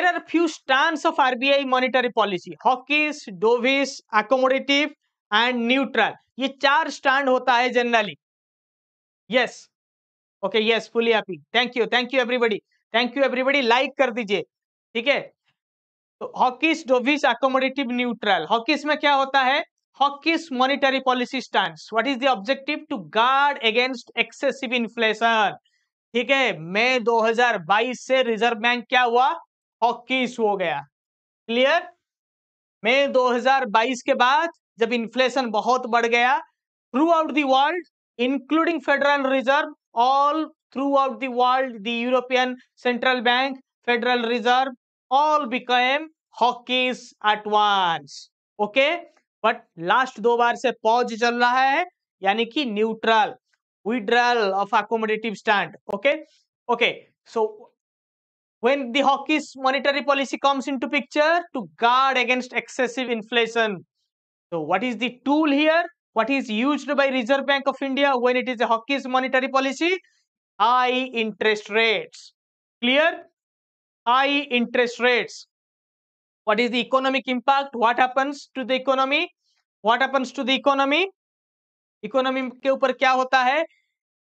There are few strands of RBI monetary policy. Hawkish, dovish, accommodative and neutral. ये चार stand होता है generally yes okay yes fully happy thank you thank you everybody thank you everybody like कर दीजिए ठीक है तो hawkish dovish accommodative neutral hawkish में क्या होता है hawkish monetary policy stand what is the to guard against excessive inflation ठीक है मई 2022 से रिजर्व बैंक क्या हुआ हॉकी इशू हो गया क्लियर मई 2022 के बाद जब इन्फ्लेशन बहुत बढ़ गया throughout the world including Federal Reserve all throughout the world the European Central Bank Federal Reserve all become hawkish at once okay but दो बार से पॉज चल रहा है यानी कि neutral withdrawal of accommodative stand okay okay so when the hawkish monetary policy comes into picture to guard against excessive inflation so what is the tool here what is used by reserve bank of india when it is a hawkish monetary policy high interest rates clear high interest rates what is the economic impact what happens to the economy what happens to the economy economy ke upar kya hota hai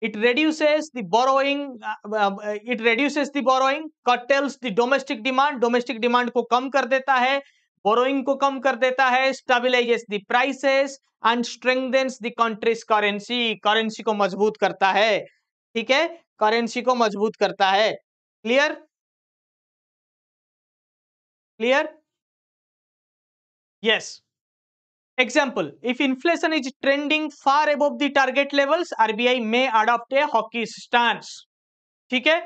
it reduces the borrowing uh, uh, it reduces the borrowing curtails the domestic demand domestic demand ko kam kar deta hai borrowing ko kam kar deta hai stabilizes the prices and strengthens the country's currency currency ko mazboot karta hai theek hai currency ko mazboot karta hai clear clear yes example if inflation is trending far above the target levels, RBI may adopt a ठीक है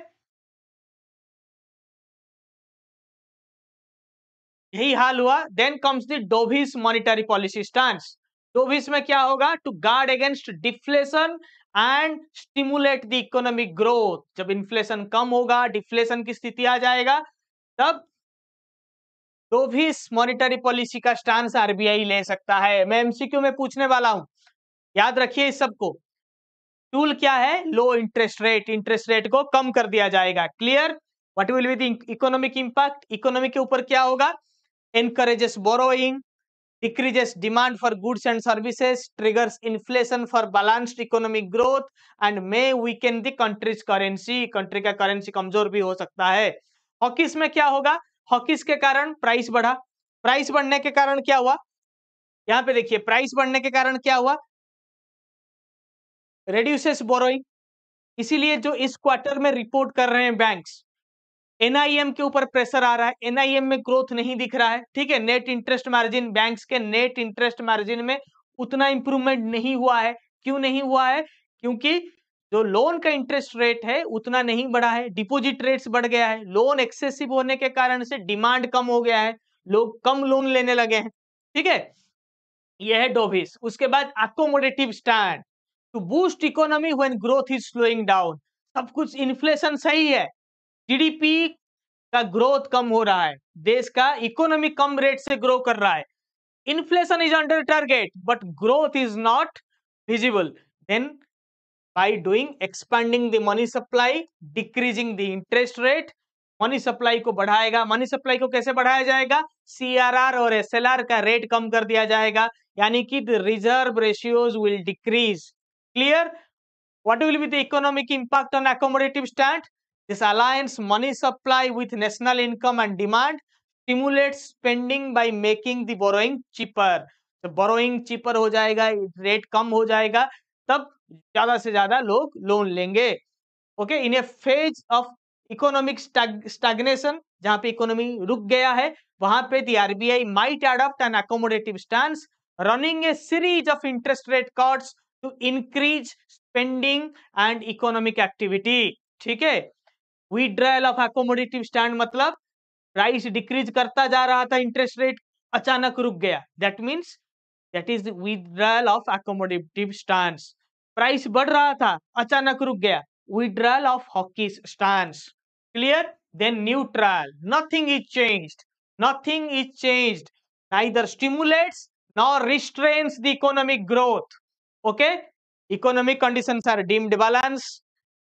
यही हाल हुआ then comes the monetary policy stance dovish में क्या होगा to guard against deflation and stimulate the economic growth जब inflation कम होगा डिफ्लेशन की स्थिति आ जाएगा तब तो भी इस मॉनिटरी पॉलिसी का स्टांस आरबीआई ले सकता है मैं एमसीक्यू में पूछने वाला हूं याद रखिए इस सबको टूल क्या है low interest rate interest rate को कम कर दिया जाएगा clear what will be the economic impact economy के ऊपर क्या होगा encourages borrowing decreases demand for goods and services triggers inflation for balanced economic growth and may weaken the country's currency country का करेंसी कमजोर भी हो सकता है हॉकीस में क्या होगा हॉकिस के कारण प्राइस बढ़ा प्राइस बढ़ने के कारण क्या हुआ यहां पे देखिए प्राइस बढ़ने के कारण क्या हुआ रेड्यूसेस बोरोइंग इसीलिए जो इस क्वार्टर में रिपोर्ट कर रहे हैं बैंक्स एनआईएम के ऊपर प्रेशर आ रहा है एनआईएम में ग्रोथ नहीं दिख रहा है ठीक है नेट इंटरेस्ट मार्जिन बैंक्स के नेट इंटरेस्ट मार्जिन में उतना इंप्रूवमेंट नहीं हुआ है क्यों नहीं हुआ है क्योंकि जो लोन का इंटरेस्ट रेट है उतना नहीं बढ़ा है डिपोजिट रेट्स बढ़ गया है लोन एक्सेसिव होने के कारण से डिमांड कम हो गया है लोग कम लोन लेने लगे हैं ठीक है यह है डोभिस उसके बाद accommodative stand to boost economy when growth is slowing down सब कुछ इन्फ्लेशन सही है जीडीपी का ग्रोथ कम हो रहा है देश का इकोनॉमी कम रेट से ग्रो कर रहा है inflation is under target but growth is not visible then by doing expanding the money supply decreasing the interest rate money supply को बढ़ाएगा मनी सप्लाई को कैसे बढ़ाया जाएगा सीआरआर और एसएलआर का रेट कम कर दिया जाएगा यानी कि reserve ratios will decrease clear what will be the economic impact on accommodative stand this alliance money supply with national income and demand stimulate spending by making the borrowing cheaper borrowing cheaper हो जाएगा rate कम हो जाएगा तब ज्यादा से ज्यादा लोग loan लेंगे okay in a phase of economic stagnation जहां पे इकोनॉमी रुक गया है वहां पे the RBI might adopt an accommodative stand running a series of interest rate cuts to increase spending and economic activity ठीक है विड्रॉयल ऑफ अकोमोडेटिव स्टैंड मतलब प्राइस डिक्रीज करता जा रहा था इंटरेस्ट रेट अचानक रुक गया that means that is withdrawal of accommodative stand price बढ़ रहा था अचानक रुक गया withdrawal of hawkish stance clear then neutral nothing is change nothing is change neither stimulates nor restrain the economic growth okay economic condition are deemed balance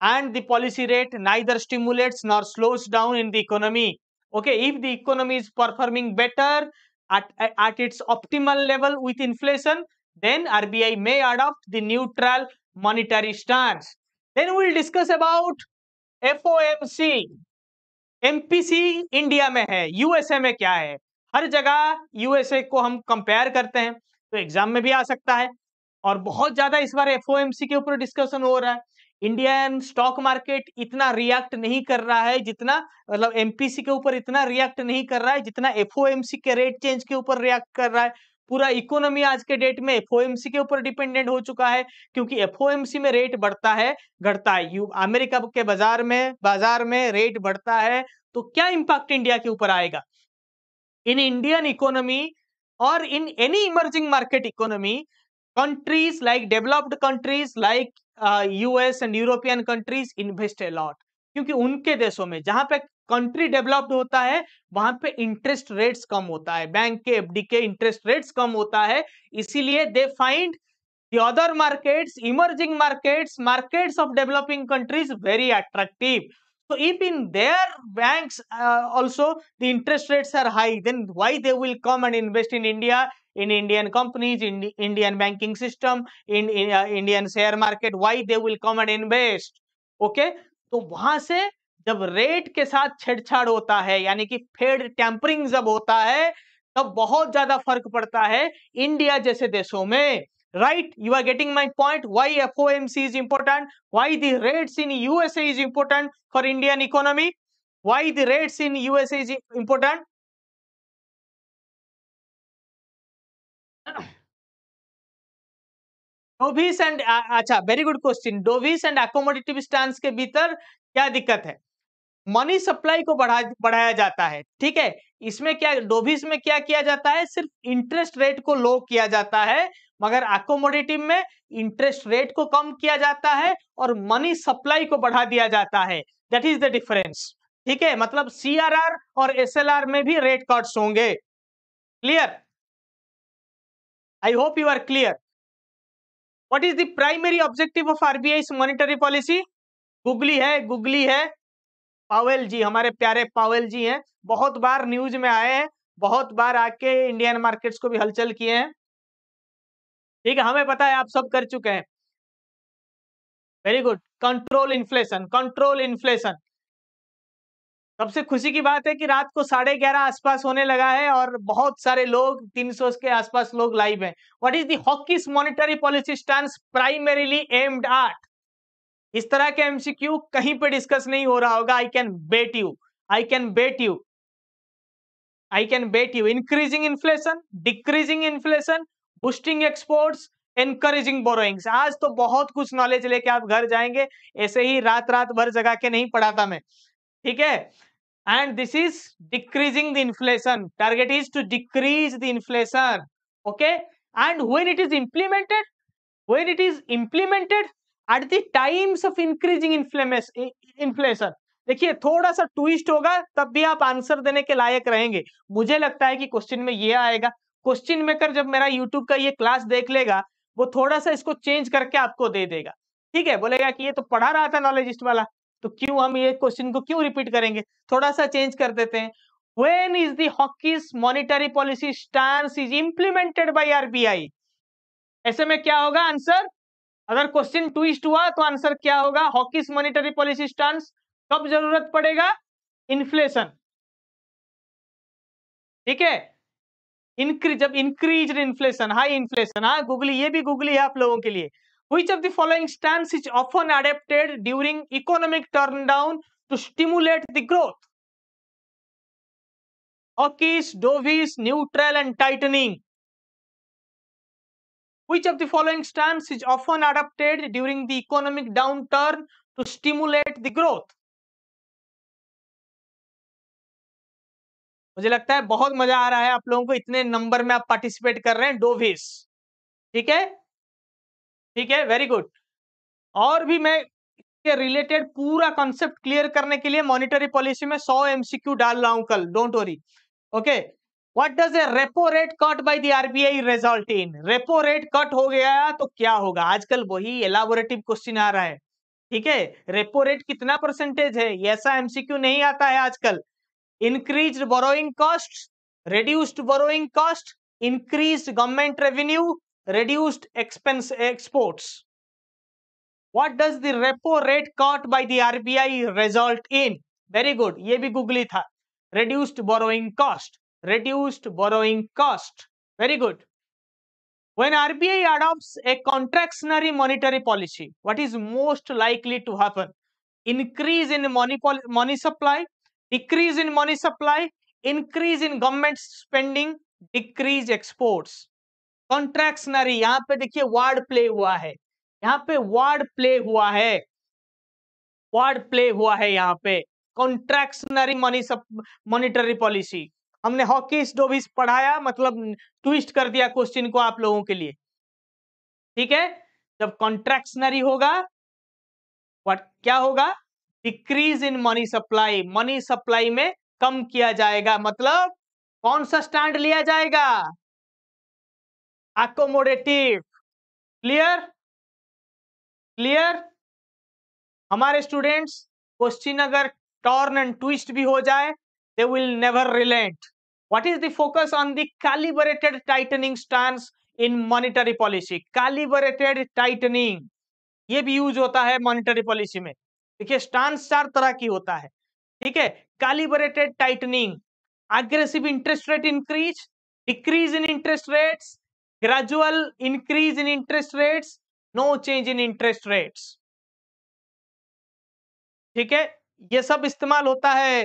and the policy rate neither stimulates nor slows down in the economy okay if the economy is performing better at its optimal level with inflation then R B I may adopt monetary stance. Then we will discuss about FOMC. MPC india mein hai usa mein kya hai har jagah usa ko hum compare karte hain to exam mein bhi aa sakta hai और बहुत ज्यादा इस बार FOMC के ऊपर discussion हो रहा है Indian stock market इतना रिएक्ट नहीं कर रहा है जितना मतलब एमपीसी के ऊपर इतना रिएक्ट नहीं कर रहा है जितना एफओएमसी के रेट चेंज के ऊपर रिएक्ट कर रहा है पूरा इकोनॉमी आज के डेट में एफ के ऊपर डिपेंडेंट हो चुका है क्योंकि एफ में रेट बढ़ता है घटता है अमेरिका के बाजार में बाजार में रेट बढ़ता है तो क्या इंपैक्ट इंडिया के ऊपर आएगा इन इंडियन इकोनॉमी और in any emerging market economy countries like developed countries like US and European countries invest a lot क्योंकि उनके देशों में जहां पे कंट्री डेवलप्ड होता है वहां पे इंटरेस्ट रेट्स कम होता है बैंक के एफडी के इंटरेस्ट रेट्स कम होता है इसीलिए they find other markets emerging markets markets of developing countries very attractive so if in their bank also the interest rates are high then why they will come and invest in India in Indian companies Indian banking system in Indian share market why they will come and invest okay तो वहां से जब rate के साथ छेड़छाड़ होता है यानी कि फेड टैंपरिंग जब होता है तब बहुत ज्यादा फर्क पड़ता है इंडिया जैसे देशों में right you are getting my point why F O M C is important why the rates in USA is important for Indian economy why the rates in USA is important dovish and अच्छा very good question dovish and accommodative stance के भीतर क्या दिक्कत है money supply को बढ़ा बढ़ाया जाता है ठीक है इसमें क्या डोभिस में क्या किया जाता है सिर्फ इंटरेस्ट रेट को लो किया जाता है मगर अकोमोडेटिव में इंटरेस्ट रेट को कम किया जाता है और मनी सप्लाई को बढ़ा दिया जाता है दैट इज द डिफरेंस ठीक है मतलब सीआरआर और एस में भी रेट कट्स होंगे clear I hope you are clear what is the primary objective of RBI monetary policy googly है गुगली है पावेल जी हमारे प्यारे पावेल जी हैं बहुत बार न्यूज में आए हैं बहुत बार आके इंडियन मार्केट्स को भी हलचल किए हैं ठीक है हमें पता है आप सब कर चुके हैं very good control inflation control inflation सबसे खुशी की बात है कि रात को साढ़े ग्यारह आसपास होने लगा है और बहुत सारे लोग 300 के आसपास लोग लाइव हैं what is the hawkish monetary policy stand primarily aimed at इस तरह के एमसीक्यू कहीं पे डिस्कस नहीं हो रहा होगा I can bet you I can bet you I can bet you increasing inflation decreasing inflation boosting exports encouraging borrowings आज तो बहुत कुछ नॉलेज लेके आप घर जाएंगे ऐसे ही रात रात भर जगा के नहीं पढ़ाता मैं ठीक है and this is decreasing the inflation target is to decrease the inflation okay and when it is implemented when it is implemented at the times of increasing inflammation inflation देखिए थोड़ा सा ट्विस्ट होगा तब भी आप आंसर देने के लायक रहेंगे मुझे लगता है कि क्वेश्चन में ये आएगा क्वेश्चन मेकर जब मेरा यूट्यूब का ये क्लास देख लेगा वो थोड़ा सा इसको चेंज करके आपको दे देगा ठीक है बोलेगा कि ये तो पढ़ा रहा था नॉलेजिस्ट वाला तो क्यों हम ये क्वेश्चन को क्यों रिपीट करेंगे थोड़ा सा चेंज कर देते हैं when is the hawkish monetary policy stance is implemented by RBI ऐसे में क्या होगा आंसर अगर क्वेश्चन ट्विस्ट हुआ तो आंसर क्या होगा हॉकीस मॉनिटरी पॉलिसी स्टांस कब जरूरत पड़ेगा इन्फ्लेशन ठीक है इंक्रीज जब इंक्रीज इन्फ्लेशन हाई इन्फ्लेशन हाँ गूगली ये भी गूगली है आप लोगों के लिए which of the following stance is often adapted during economic turn down to stimulate the growth hawkish dovish neutral and tightening Which of the following stance is often adopted during the economic downturn to stimulate the growth? मुझे लगता है बहुत मजा आ रहा है आप लोगों को इतने नंबर में आप पार्टिसिपेट कर रहे हैं डोविस ठीक है ठीक है वेरी गुड और भी मैं के रिलेटेड पूरा कॉन्सेप्ट क्लियर करने के लिए मॉनिटरी पॉलिसी में 100 एमसीक्यू डाल रहा हूं कल don't worry okay what does a repo rate cut by the RBI result in repo rate cut हो गया तो क्या होगा आजकल वही एलाबोरेटिव क्वेश्चन आ रहा है ठीक है रेपो रेट कितना परसेंटेज है ऐसा एमसीक्यू नहीं आता है आजकल increase borrowing cost reduced borrowing cost increased government revenue reduced expense exports what does the repo rate cut by the rbi result in very good ye bhi googly tha reduced borrowing cost reduced borrowing cost. Very good. When RBI adopts a contractionary monetary policy, what is most likely to happen? Increase in money, money supply, decrease in money supply, increase in government spending, decrease exports. contractionary yahan pe dekhiye word play hua hai yahan pe word play hua hai word play hua hai yahan pe contractionary money monetary policy हमने hawkish dovish पढ़ाया मतलब twist कर दिया question को आप लोगों के लिए ठीक है जब कॉन्ट्रैक्शनरी होगा वट क्या होगा decrease in money supply money supply में कम किया जाएगा मतलब कौन सा स्टैंड लिया जाएगा अकोमोडेटिव क्लियर क्लियर हमारे स्टूडेंट्स क्वेश्चन अगर टॉर्न एंड ट्विस्ट भी हो जाए they will never relent What is the focus on the calibrated tightening stance in monetary policy? Calibrated tightening. ये भी यूज होता है मॉनिटरी पॉलिसी में देखिए स्टांस चार तरह की होता है ठीक है calibrated tightening aggressive interest rate increase decrease in interest rates gradual increase in interest rates no change in interest rates ठीक है ये सब इस्तेमाल होता है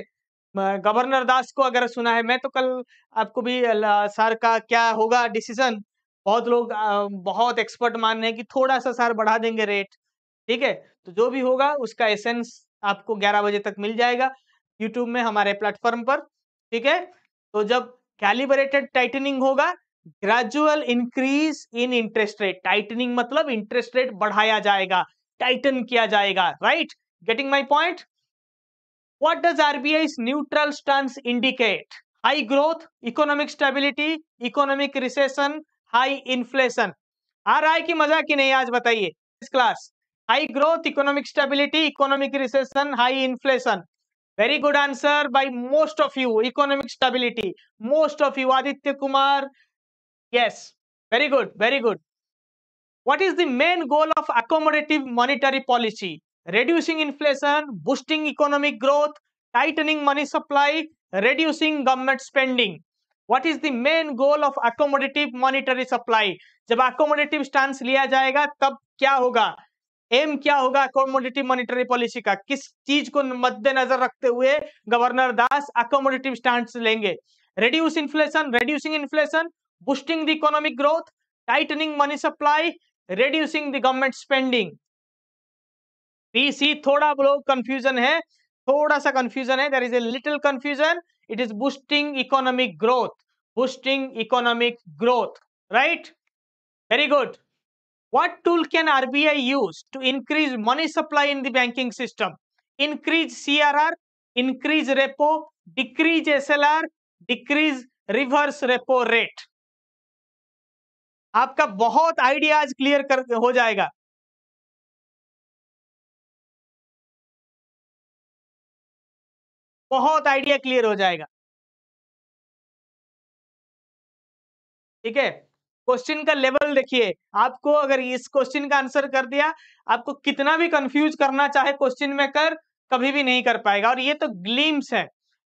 गवर्नर दास को अगर सुना है मैं तो कल आपको भी सर का क्या होगा डिसीजन बहुत लोग बहुत एक्सपर्ट मान रहे हैं कि थोड़ा सा सर बढ़ा देंगे रेट ठीक है तो जो भी होगा उसका एसेंस आपको 11 बजे तक मिल जाएगा यूट्यूब में हमारे प्लेटफॉर्म पर ठीक है तो जब कैलिबरेटेड टाइटनिंग होगा gradual increase in interest rate tightening मतलब इंटरेस्ट रेट बढ़ाया जाएगा टाइटन किया जाएगा right getting my point What does RBI's neutral stance indicate? High growth, economic stability, economic recession, high inflation. RI ki maza ki nahi aaj bataiye. This class. High growth, economic stability, economic recession, high inflation. Very good answer by most of you. Economic stability. Most of you. Aditya Kumar. Yes. Very good. Very good. What is the main goal of accommodative monetary policy? reducing inflation boosting economic growth tightening money supply reducing government spending what is the main goal of accommodative monetary supply जब accommodative stance लिया जाएगा तब क्या होगा M क्या होगा accommodative monetary policy का किस चीज को मद्देनजर रखते हुए गवर्नर दास अकोमोडेटिव स्टांस लेंगे reduce inflation reducing inflation boosting the economic growth tightening money supply reducing the government spending पीसी थोड़ा लोग कंफ्यूजन है थोड़ा सा कंफ्यूजन है there is a little confusion it is boosting economic growth boosting economic growth right very good what tool can RBI use to increase money supply in the banking system? Increase CRR, increase repo, decrease SLR, decrease reverse repo rate. आपका बहुत ideas clear कर हो जाएगा बहुत idea clear हो जाएगा ठीक है क्वेश्चन का लेवल देखिए आपको अगर इस क्वेश्चन का आंसर कर दिया आपको कितना भी कंफ्यूज करना चाहे क्वेश्चन में कर कभी भी नहीं कर पाएगा और ये तो ग्लीम्स है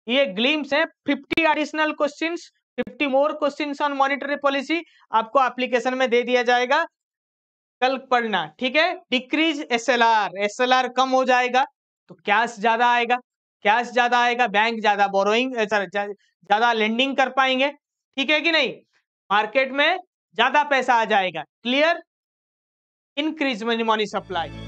ये ग्लीम्स है fifty additional question fifty more question on monetary policy आपको एप्लीकेशन में दे दिया जाएगा कल पढ़ना ठीक है डिक्रीज एसएलआर एसएलआर कम हो जाएगा तो कैश ज्यादा आएगा कैश ज्यादा आएगा बैंक ज्यादा बोरोइंग सॉरी ज्यादा लेंडिंग कर पाएंगे ठीक है कि नहीं मार्केट में ज्यादा पैसा आ जाएगा clear increase money money supply